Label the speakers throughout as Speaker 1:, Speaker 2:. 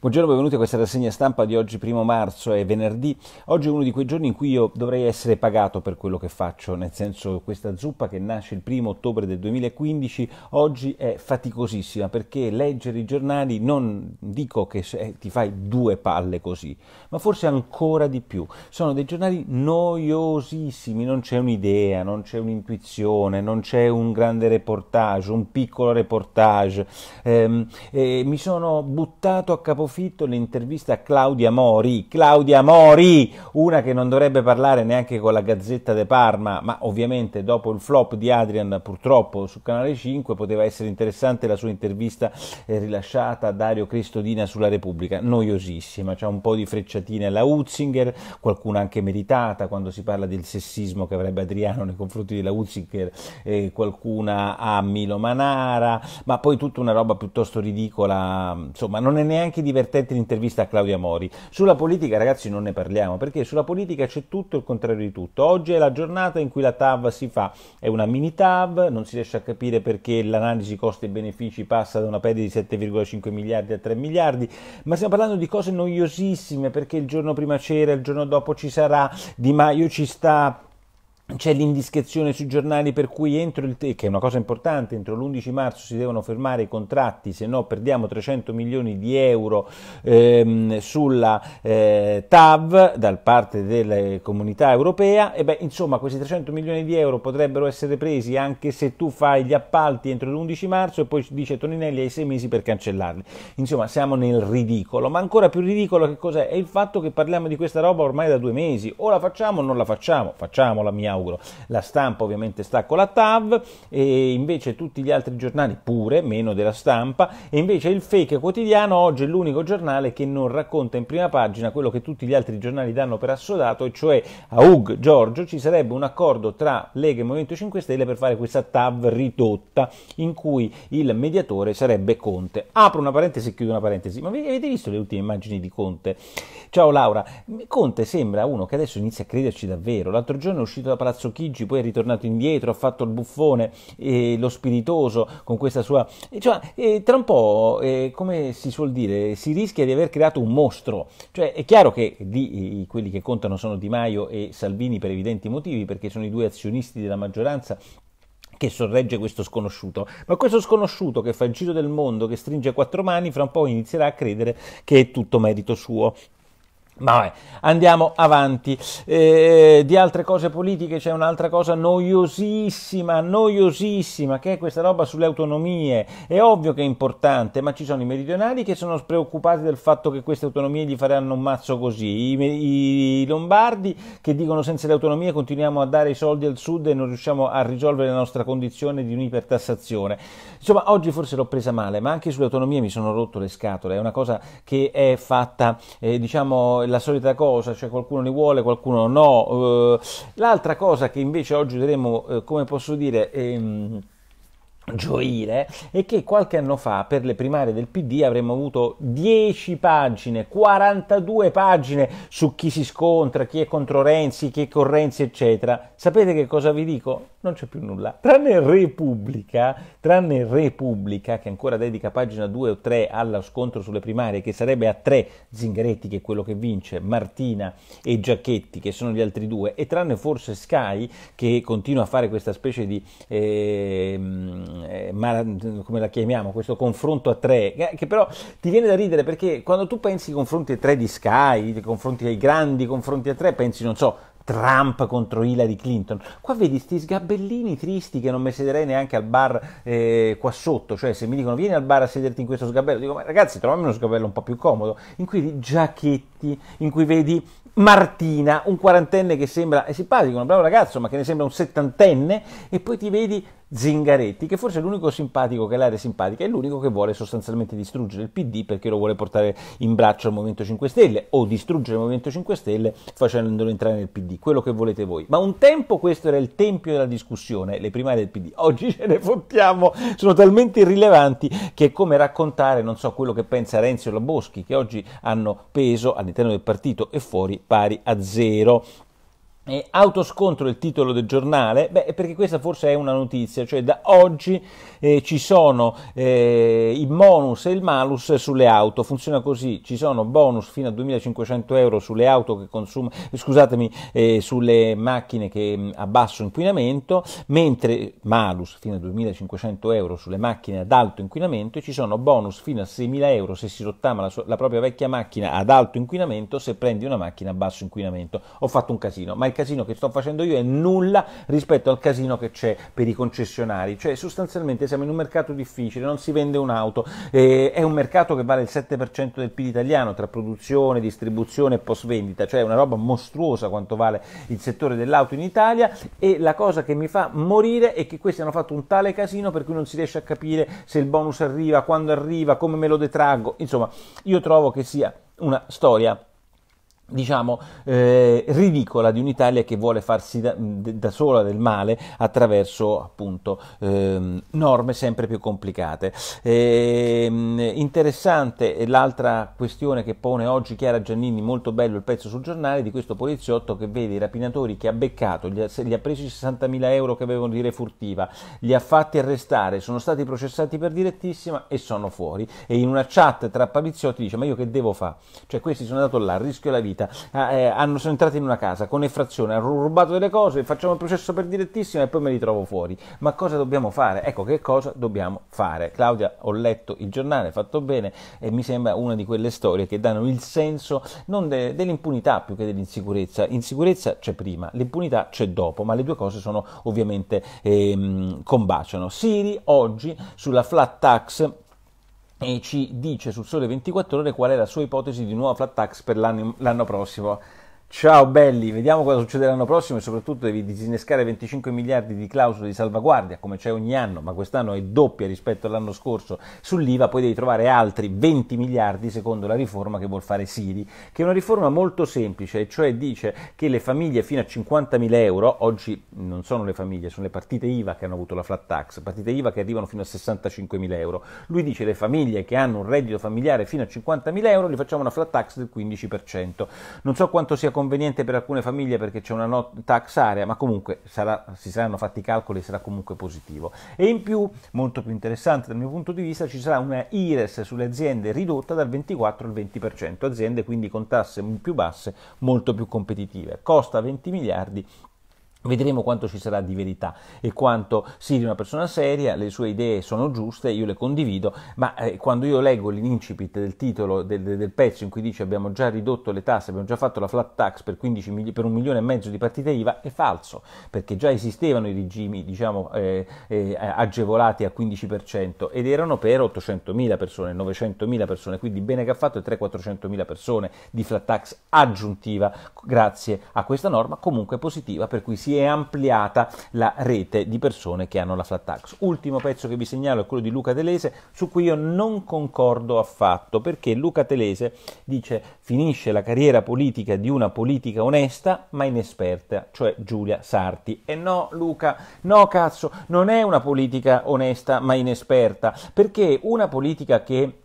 Speaker 1: Buongiorno, benvenuti a questa rassegna stampa di oggi, primo marzo, è venerdì. Oggi è uno di quei giorni in cui io dovrei essere pagato per quello che faccio, nel senso questa zuppa che nasce il primo ottobre del 2015 oggi è faticosissima perché leggere i giornali non dico che ti fai due palle così, ma forse ancora di più. Sono dei giornali noiosissimi, non c'è un'idea, non c'è un'intuizione, non c'è un grande reportage, un piccolo reportage. Eh, eh, mi sono buttato a capofondazione approfitto l'intervista a Claudia Mori. Claudia Mori, una che non dovrebbe parlare neanche con la Gazzetta de Parma, ma ovviamente dopo il flop di Adrian purtroppo su Canale 5 poteva essere interessante la sua intervista eh, rilasciata a Dario Cristodina sulla Repubblica, noiosissima, c'è un po' di frecciatine alla Utzinger, qualcuna anche meritata quando si parla del sessismo che avrebbe Adriano nei confronti della Utzinger, eh, qualcuna a Milo Manara, ma poi tutta una roba piuttosto ridicola, insomma non è neanche diversa divertente l'intervista a Claudia Mori. Sulla politica, ragazzi, non ne parliamo perché sulla politica c'è tutto il contrario di tutto. Oggi è la giornata in cui la TAV si fa, è una mini TAV, non si riesce a capire perché l'analisi costi e benefici passa da una perdita di 7,5 miliardi a 3 miliardi, ma stiamo parlando di cose noiosissime perché il giorno prima c'era, il giorno dopo ci sarà, Di Maio ci sta c'è l'indiscrezione sui giornali per cui entro il che è una cosa importante, entro l'11 marzo si devono fermare i contratti, se no perdiamo 300 milioni di euro ehm, sulla eh, TAV da parte della comunità europea e beh, insomma, questi 300 milioni di euro potrebbero essere presi anche se tu fai gli appalti entro l'11 marzo e poi dice Toninelli hai sei mesi per cancellarli. Insomma, siamo nel ridicolo, ma ancora più ridicolo che cos'è? È il fatto che parliamo di questa roba ormai da due mesi, o la facciamo o non la facciamo, facciamola mia auguro. La stampa ovviamente sta con la TAV e invece tutti gli altri giornali pure, meno della stampa, e invece il fake quotidiano oggi è l'unico giornale che non racconta in prima pagina quello che tutti gli altri giornali danno per assodato, e cioè a Ug Giorgio ci sarebbe un accordo tra Lega e Movimento 5 Stelle per fare questa TAV ridotta in cui il mediatore sarebbe Conte. Apro una parentesi e chiudo una parentesi, ma avete visto le ultime immagini di Conte? Ciao Laura, Conte sembra uno che adesso inizia a crederci davvero, l'altro giorno è uscito da Palazzo Palazzo Chigi, poi è ritornato indietro, ha fatto il buffone, eh, lo spiritoso con questa sua... Cioè, eh, tra un po', eh, come si suol dire, si rischia di aver creato un mostro. Cioè, è chiaro che lì quelli che contano sono Di Maio e Salvini per evidenti motivi, perché sono i due azionisti della maggioranza che sorregge questo sconosciuto. Ma questo sconosciuto che fa il giro del mondo, che stringe quattro mani, fra un po' inizierà a credere che è tutto merito suo. Ma vabbè, andiamo avanti. Eh, di altre cose politiche c'è un'altra cosa noiosissima, noiosissima, che è questa roba sulle autonomie. È ovvio che è importante, ma ci sono i meridionali che sono preoccupati del fatto che queste autonomie gli faranno un mazzo così. I, i lombardi che dicono senza le autonomie continuiamo a dare i soldi al sud e non riusciamo a risolvere la nostra condizione di un'ipertassazione. Insomma, oggi forse l'ho presa male, ma anche sulle autonomie mi sono rotto le scatole. È una cosa che è fatta, eh, diciamo la solita cosa, cioè qualcuno li vuole, qualcuno no. Eh, l'altra cosa che invece oggi vedremo, eh, come posso dire, ehm, gioire è che qualche anno fa per le primarie del PD avremmo avuto 10 pagine, 42 pagine su chi si scontra, chi è contro Renzi, chi è con Renzi, eccetera. Sapete che cosa vi dico? non c'è più nulla, tranne Repubblica, tranne Repubblica che ancora dedica pagina 2 o 3 allo scontro sulle primarie, che sarebbe a 3 Zingaretti che è quello che vince, Martina e Giacchetti che sono gli altri due, e tranne forse Sky che continua a fare questa specie di, ehm, eh, ma, come la chiamiamo, questo confronto a 3, eh, che però ti viene da ridere perché quando tu pensi ai confronti a 3 di Sky, ai confronti ai grandi confronti a 3, pensi non so, Trump contro Hillary Clinton. Qua vedi sti sgabellini tristi che non mi sederei neanche al bar eh, qua sotto, cioè se mi dicono vieni al bar a sederti in questo sgabello, dico ma ragazzi trovami uno sgabello un po' più comodo, in cui vedi giacchetti, in cui vedi Martina, un quarantenne che sembra e è simpatico, un bravo ragazzo ma che ne sembra un settantenne e poi ti vedi Zingaretti, che forse è l'unico simpatico che l'area simpatica, è l'unico che vuole sostanzialmente distruggere il PD perché lo vuole portare in braccio al Movimento 5 Stelle o distruggere il Movimento 5 Stelle facendolo entrare nel PD, quello che volete voi. Ma un tempo questo era il tempio della discussione, le primarie del PD, oggi ce ne fottiamo, sono talmente irrilevanti che è come raccontare, non so, quello che pensa Renzi o la Boschi, che oggi hanno peso all'interno del partito e fuori pari a zero autoscontro è il titolo del giornale, beh, perché questa forse è una notizia, cioè da oggi eh, ci sono eh, i bonus e il malus sulle auto, funziona così, ci sono bonus fino a 2500 euro sulle auto che consumano, scusatemi, eh, sulle macchine che mm, a basso inquinamento, mentre malus fino a 2500 euro sulle macchine ad alto inquinamento e ci sono bonus fino a 6000 euro se si rottama la, so- la propria vecchia macchina ad alto inquinamento se prendi una macchina a basso inquinamento. Ho fatto un casino, ma il casino che sto facendo io è nulla rispetto al casino che c'è per i concessionari, cioè sostanzialmente siamo in un mercato difficile, non si vende un'auto, eh, è un mercato che vale il 7% del PIL italiano tra produzione, distribuzione e post vendita, cioè è una roba mostruosa quanto vale il settore dell'auto in Italia e la cosa che mi fa morire è che questi hanno fatto un tale casino per cui non si riesce a capire se il bonus arriva, quando arriva, come me lo detraggo, insomma io trovo che sia una storia diciamo, eh, ridicola di un'Italia che vuole farsi da, da sola del male attraverso appunto eh, norme sempre più complicate. Eh, interessante l'altra questione che pone oggi Chiara Giannini, molto bello il pezzo sul giornale di questo poliziotto che vede i rapinatori che ha beccato, gli ha, gli ha presi 60.000 euro che avevano di refurtiva, li ha fatti arrestare, sono stati processati per direttissima e sono fuori. E in una chat tra poliziotti dice ma io che devo fare? Cioè questi sono andato là, rischio la vita vendetta, ah, eh, hanno, sono entrati in una casa con effrazione, hanno rubato delle cose, facciamo il processo per direttissima e poi me li trovo fuori. Ma cosa dobbiamo fare? Ecco che cosa dobbiamo fare. Claudia, ho letto il giornale, fatto bene e mi sembra una di quelle storie che danno il senso non de, dell'impunità più che dell'insicurezza. Insicurezza c'è prima, l'impunità c'è dopo, ma le due cose sono ovviamente ehm, combaciano. Siri oggi sulla flat tax e ci dice sul Sole 24 Ore qual è la sua ipotesi di nuova flat tax per l'anno, l'anno prossimo. Ciao belli, vediamo cosa succede l'anno prossimo e soprattutto devi disinnescare 25 miliardi di clausole di salvaguardia come c'è ogni anno, ma quest'anno è doppia rispetto all'anno scorso sull'IVA, poi devi trovare altri 20 miliardi secondo la riforma che vuol fare Siri, che è una riforma molto semplice, cioè dice che le famiglie fino a 50.000 euro, oggi non sono le famiglie, sono le partite IVA che hanno avuto la flat tax, partite IVA che arrivano fino a 65.000 euro, lui dice le famiglie che hanno un reddito familiare fino a 50.000 euro gli facciamo una flat tax del 15%, non so quanto sia conveniente per alcune famiglie perché c'è una no tax area, ma comunque sarà, si saranno fatti i calcoli e sarà comunque positivo. E in più, molto più interessante dal mio punto di vista, ci sarà una IRES sulle aziende ridotta dal 24 al 20%, aziende quindi con tasse più basse molto più competitive. Costa 20 miliardi Vedremo quanto ci sarà di verità e quanto Siri è una persona seria, le sue idee sono giuste, io le condivido, ma eh, quando io leggo l'incipit del titolo del, del, pezzo in cui dice abbiamo già ridotto le tasse, abbiamo già fatto la flat tax per, 15 mili- per un milione e mezzo di partite IVA, è falso, perché già esistevano i regimi diciamo, eh, eh, agevolati al 15% ed erano per 800.000 persone, 900.000 persone, quindi bene che ha fatto 300-400.000 persone di flat tax aggiuntiva grazie a questa norma, comunque positiva per cui si si è ampliata la rete di persone che hanno la flat tax. Ultimo pezzo che vi segnalo è quello di Luca Telese, su cui io non concordo affatto, perché Luca Telese dice finisce la carriera politica di una politica onesta ma inesperta, cioè Giulia Sarti. E no Luca, no cazzo, non è una politica onesta ma inesperta, perché una politica che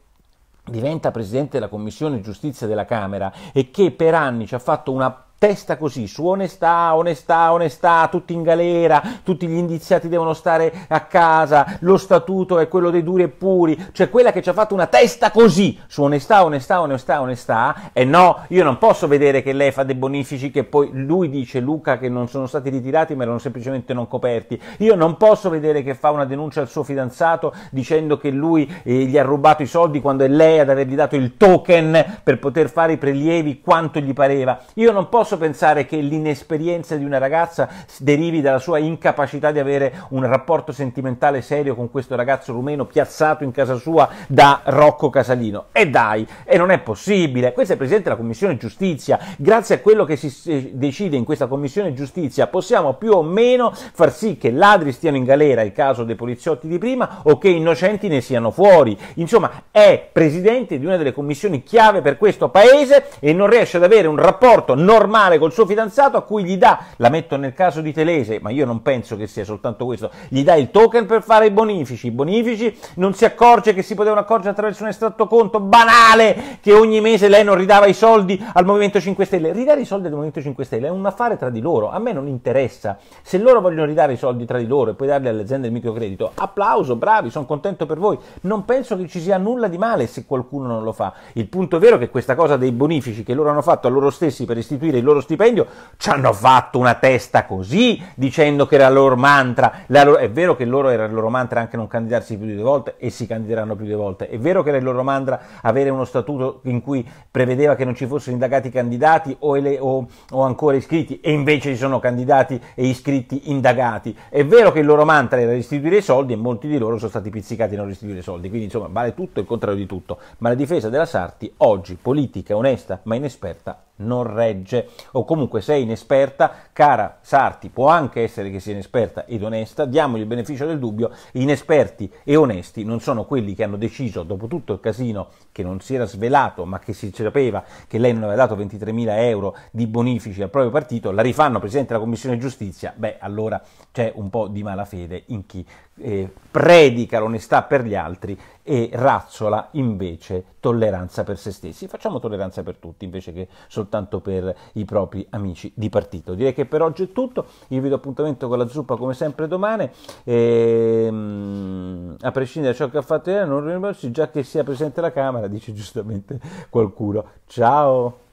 Speaker 1: diventa presidente della Commissione Giustizia della Camera e che per anni ci ha fatto una testa così, su onestà, onestà, onestà, tutti in galera, tutti gli indiziati devono stare a casa, lo statuto è quello dei duri e puri, cioè quella che ci ha fatto una testa così, su onestà, onestà, onestà, onestà, e no, io non posso vedere che lei fa dei bonifici che poi lui dice Luca che non sono stati ritirati ma erano semplicemente non coperti, io non posso vedere che fa una denuncia al suo fidanzato dicendo che lui eh, gli ha rubato i soldi quando è lei ad avergli dato il token per poter fare i prelievi quanto gli pareva, io non posso posso pensare che l'inesperienza di una ragazza derivi dalla sua incapacità di avere un rapporto sentimentale serio con questo ragazzo rumeno piazzato in casa sua da Rocco Casalino. E dai, e non è possibile. Questo è il Presidente della Commissione Giustizia. Grazie a quello che si decide in questa Commissione Giustizia possiamo più o meno far sì che ladri stiano in galera, il caso dei poliziotti di prima, o che innocenti ne siano fuori. Insomma, è Presidente di una delle commissioni chiave per questo Paese e non riesce ad avere un rapporto normale normale col suo fidanzato a cui gli dà, la metto nel caso di Telese, ma io non penso che sia soltanto questo, gli dà il token per fare i bonifici, i bonifici non si accorge che si potevano accorgere attraverso un estratto conto banale che ogni mese lei non ridava i soldi al Movimento 5 Stelle, ridare i soldi al Movimento 5 Stelle è un affare tra di loro, a me non interessa, se loro vogliono ridare i soldi tra di loro e poi darli alle aziende del microcredito, applauso, bravi, sono contento per voi, non penso che ci sia nulla di male se qualcuno non lo fa, il punto vero è che questa cosa dei bonifici che loro hanno fatto a loro stessi per istituire il loro stipendio, ci hanno fatto una testa così dicendo che era il loro mantra. Loro... È vero che loro era il loro mantra anche non candidarsi più di due volte e si candideranno più di due volte. È vero che era il loro mantra avere uno statuto in cui prevedeva che non ci fossero indagati candidati o, ele... o... o ancora iscritti e invece ci sono candidati e iscritti indagati. È vero che il loro mantra era restituire i soldi e molti di loro sono stati pizzicati a non restituire i soldi. Quindi insomma vale tutto il contrario di tutto. Ma la difesa della Sarti oggi, politica, onesta ma inesperta, non regge o comunque sei inesperta, cara Sarti, può anche essere che sia inesperta ed onesta, diamogli il beneficio del dubbio, inesperti e onesti non sono quelli che hanno deciso dopo tutto il casino che non si era svelato ma che si sapeva che lei non aveva dato 23.000 euro di bonifici al proprio partito, la rifanno Presidente della Commissione Giustizia, beh allora c'è un po' di malafede in chi eh, predica l'onestà per gli altri e razzola invece tolleranza per se stessi. Facciamo tolleranza per tutti invece che soltanto per i propri amici di partito. Direi che per oggi è tutto, io vi do appuntamento con la zuppa come sempre domani, e, ehm, a prescindere da ciò che ha fatto ieri, non ricordarsi già che sia presente la Camera, dice giustamente qualcuno. Ciao!